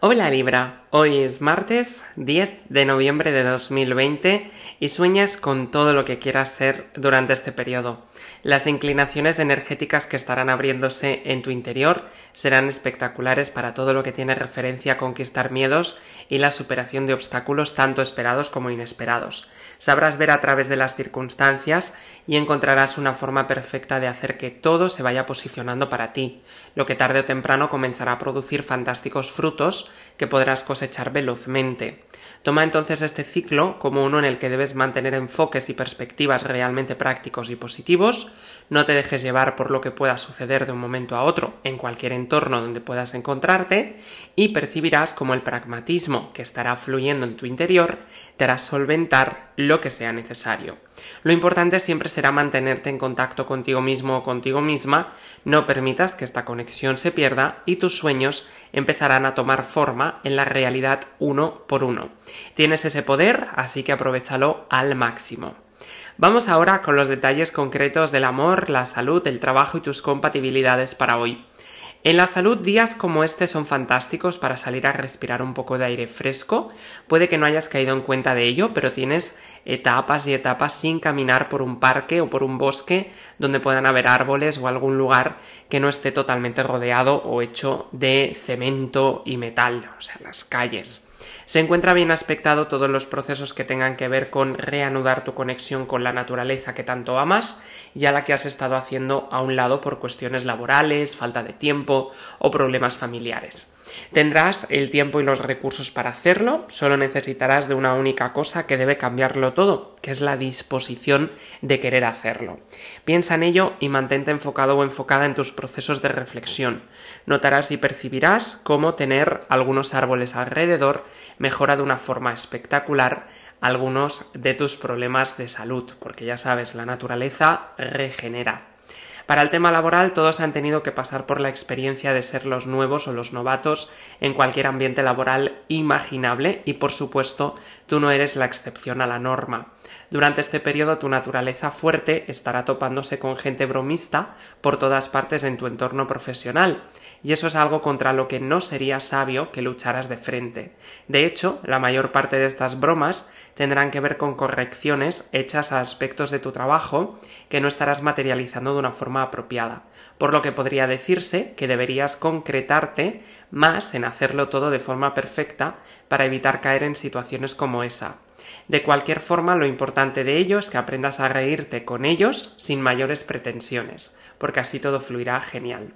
Hola Libra, hoy es martes 10 de noviembre de 2020 y sueñas con todo lo que quieras ser durante este periodo. Las inclinaciones energéticas que estarán abriéndose en tu interior serán espectaculares para todo lo que tiene referencia a conquistar miedos y la superación de obstáculos tanto esperados como inesperados. Sabrás ver a través de las circunstancias y encontrarás una forma perfecta de hacer que todo se vaya posicionando para ti, lo que tarde o temprano comenzará a producir fantásticos frutos que podrás cosechar velozmente. Toma entonces este ciclo como uno en el que debes mantener enfoques y perspectivas realmente prácticos y positivos, no te dejes llevar por lo que pueda suceder de un momento a otro en cualquier entorno donde puedas encontrarte y percibirás como el pragmatismo que estará fluyendo en tu interior te hará solventar lo que sea necesario. Lo importante siempre será mantenerte en contacto contigo mismo o contigo misma, no permitas que esta conexión se pierda y tus sueños empezarán a tomar forma en la realidad uno por uno. Tienes ese poder, así que aprovechalo al máximo. Vamos ahora con los detalles concretos del amor, la salud, el trabajo y tus compatibilidades para hoy. En la salud, días como este son fantásticos para salir a respirar un poco de aire fresco. Puede que no hayas caído en cuenta de ello, pero tienes etapas y etapas sin caminar por un parque o por un bosque donde puedan haber árboles o algún lugar que no esté totalmente rodeado o hecho de cemento y metal, o sea, las calles. Se encuentra bien aspectado todos los procesos que tengan que ver con reanudar tu conexión con la naturaleza que tanto amas y a la que has estado haciendo a un lado por cuestiones laborales, falta de tiempo o problemas familiares. Tendrás el tiempo y los recursos para hacerlo, solo necesitarás de una única cosa que debe cambiarlo todo, que es la disposición de querer hacerlo. Piensa en ello y mantente enfocado o enfocada en tus procesos de reflexión. Notarás y percibirás cómo tener algunos árboles alrededor mejora de una forma espectacular algunos de tus problemas de salud, porque ya sabes, la naturaleza regenera. Para el tema laboral, todos han tenido que pasar por la experiencia de ser los nuevos o los novatos en cualquier ambiente laboral imaginable y por supuesto tú no eres la excepción a la norma. Durante este periodo tu naturaleza fuerte estará topándose con gente bromista por todas partes en tu entorno profesional, y eso es algo contra lo que no sería sabio que lucharas de frente. De hecho, la mayor parte de estas bromas tendrán que ver con correcciones hechas a aspectos de tu trabajo que no estarás materializando de una forma apropiada, por lo que podría decirse que deberías concretarte más en hacerlo todo de forma perfecta para evitar caer en situaciones como esa. De cualquier forma, lo importante de ello es que aprendas a reírte con ellos sin mayores pretensiones, porque así todo fluirá genial.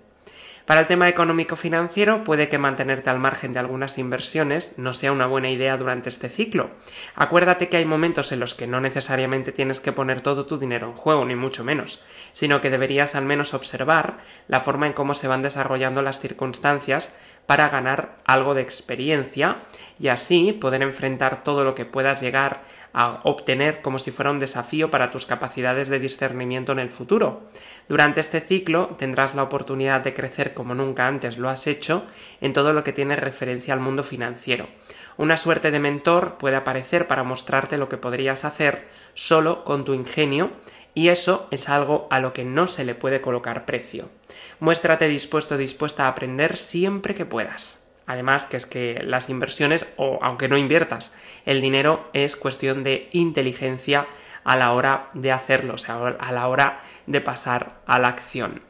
Para el tema económico-financiero, puede que mantenerte al margen de algunas inversiones no sea una buena idea durante este ciclo. Acuérdate que hay momentos en los que no necesariamente tienes que poner todo tu dinero en juego, ni mucho menos, sino que deberías al menos observar la forma en cómo se van desarrollando las circunstancias para ganar algo de experiencia y así poder enfrentar todo lo que puedas llegar a obtener como si fuera un desafío para tus capacidades de discernimiento en el futuro. Durante este ciclo tendrás la oportunidad de crecer como nunca antes lo has hecho en todo lo que tiene referencia al mundo financiero. Una suerte de mentor puede aparecer para mostrarte lo que podrías hacer solo con tu ingenio y eso es algo a lo que no se le puede colocar precio. Muéstrate dispuesto o dispuesta a aprender siempre que puedas. Además, que es que las inversiones, o aunque no inviertas, el dinero es cuestión de inteligencia a la hora de hacerlo, o sea, a la hora de pasar a la acción.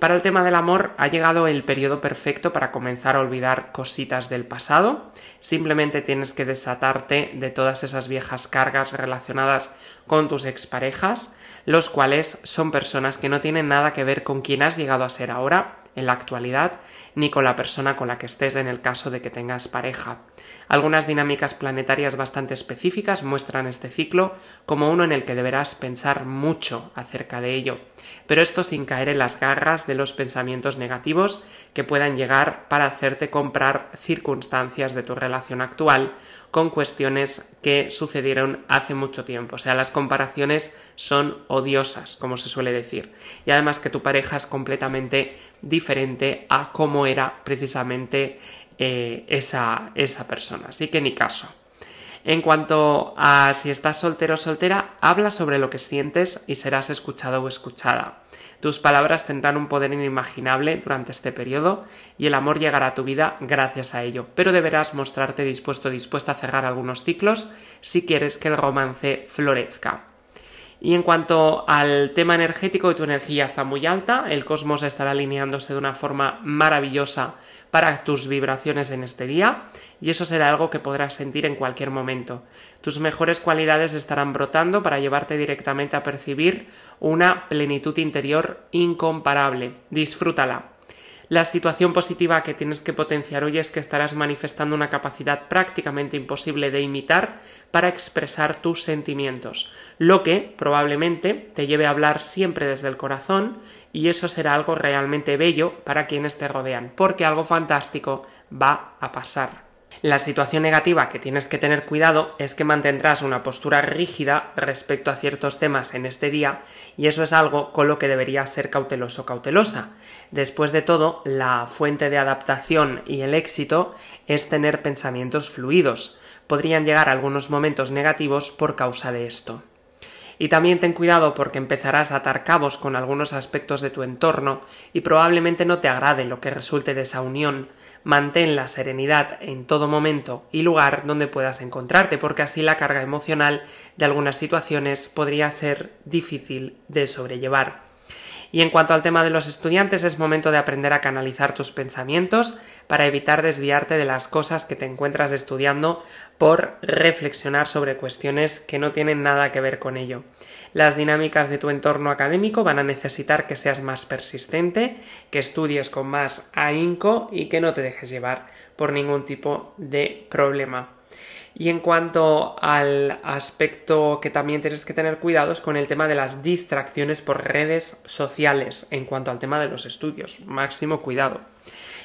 Para el tema del amor ha llegado el periodo perfecto para comenzar a olvidar cositas del pasado. Simplemente tienes que desatarte de todas esas viejas cargas relacionadas con tus exparejas, los cuales son personas que no tienen nada que ver con quién has llegado a ser ahora en la actualidad ni con la persona con la que estés en el caso de que tengas pareja. Algunas dinámicas planetarias bastante específicas muestran este ciclo como uno en el que deberás pensar mucho acerca de ello, pero esto sin caer en las garras de los pensamientos negativos que puedan llegar para hacerte comprar circunstancias de tu relación actual con cuestiones que sucedieron hace mucho tiempo. O sea, las comparaciones son odiosas, como se suele decir. Y además que tu pareja es completamente diferente a cómo era precisamente eh, esa, esa persona. Así que ni caso. En cuanto a si estás soltero o soltera, habla sobre lo que sientes y serás escuchado o escuchada. Tus palabras tendrán un poder inimaginable durante este periodo y el amor llegará a tu vida gracias a ello. Pero deberás mostrarte dispuesto dispuesta a cerrar algunos ciclos si quieres que el romance florezca. Y en cuanto al tema energético, tu energía está muy alta, el cosmos estará alineándose de una forma maravillosa para tus vibraciones en este día, y eso será algo que podrás sentir en cualquier momento. Tus mejores cualidades estarán brotando para llevarte directamente a percibir una plenitud interior incomparable. Disfrútala. La situación positiva que tienes que potenciar hoy es que estarás manifestando una capacidad prácticamente imposible de imitar para expresar tus sentimientos, lo que probablemente te lleve a hablar siempre desde el corazón y eso será algo realmente bello para quienes te rodean, porque algo fantástico va a pasar. La situación negativa que tienes que tener cuidado es que mantendrás una postura rígida respecto a ciertos temas en este día y eso es algo con lo que deberías ser cauteloso cautelosa. Después de todo, la fuente de adaptación y el éxito es tener pensamientos fluidos. Podrían llegar algunos momentos negativos por causa de esto. Y también ten cuidado porque empezarás a atar cabos con algunos aspectos de tu entorno y probablemente no te agrade lo que resulte de esa unión. Mantén la serenidad en todo momento y lugar donde puedas encontrarte, porque así la carga emocional de algunas situaciones podría ser difícil de sobrellevar. Y en cuanto al tema de los estudiantes, es momento de aprender a canalizar tus pensamientos para evitar desviarte de las cosas que te encuentras estudiando por reflexionar sobre cuestiones que no tienen nada que ver con ello. Las dinámicas de tu entorno académico van a necesitar que seas más persistente, que estudies con más ahínco y que no te dejes llevar por ningún tipo de problema. Y en cuanto al aspecto que también tienes que tener cuidado es con el tema de las distracciones por redes sociales, en cuanto al tema de los estudios, máximo cuidado.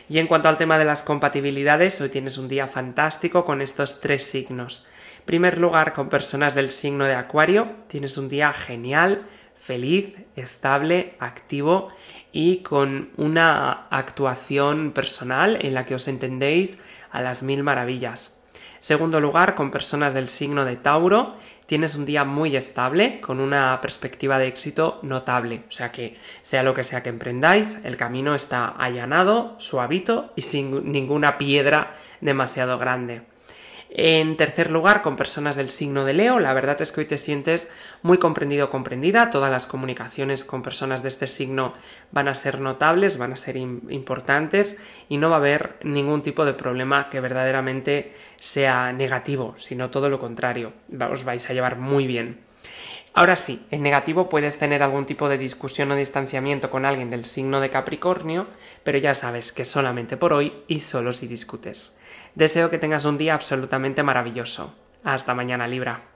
Y en cuanto al tema de las compatibilidades, hoy tienes un día fantástico con estos tres signos. En primer lugar, con personas del signo de Acuario, tienes un día genial, feliz, estable, activo y con una actuación personal en la que os entendéis a las mil maravillas. Segundo lugar, con personas del signo de Tauro, tienes un día muy estable, con una perspectiva de éxito notable. O sea que, sea lo que sea que emprendáis, el camino está allanado, suavito y sin ninguna piedra demasiado grande. En tercer lugar, con personas del signo de Leo, la verdad es que hoy te sientes muy comprendido o comprendida. Todas las comunicaciones con personas de este signo van a ser notables, van a ser importantes y no va a haber ningún tipo de problema que verdaderamente sea negativo, sino todo lo contrario. Os vais a llevar muy bien. Ahora sí, en negativo puedes tener algún tipo de discusión o distanciamiento con alguien del signo de Capricornio, pero ya sabes que solamente por hoy y solo si discutes. Deseo que tengas un día absolutamente maravilloso. Hasta mañana Libra.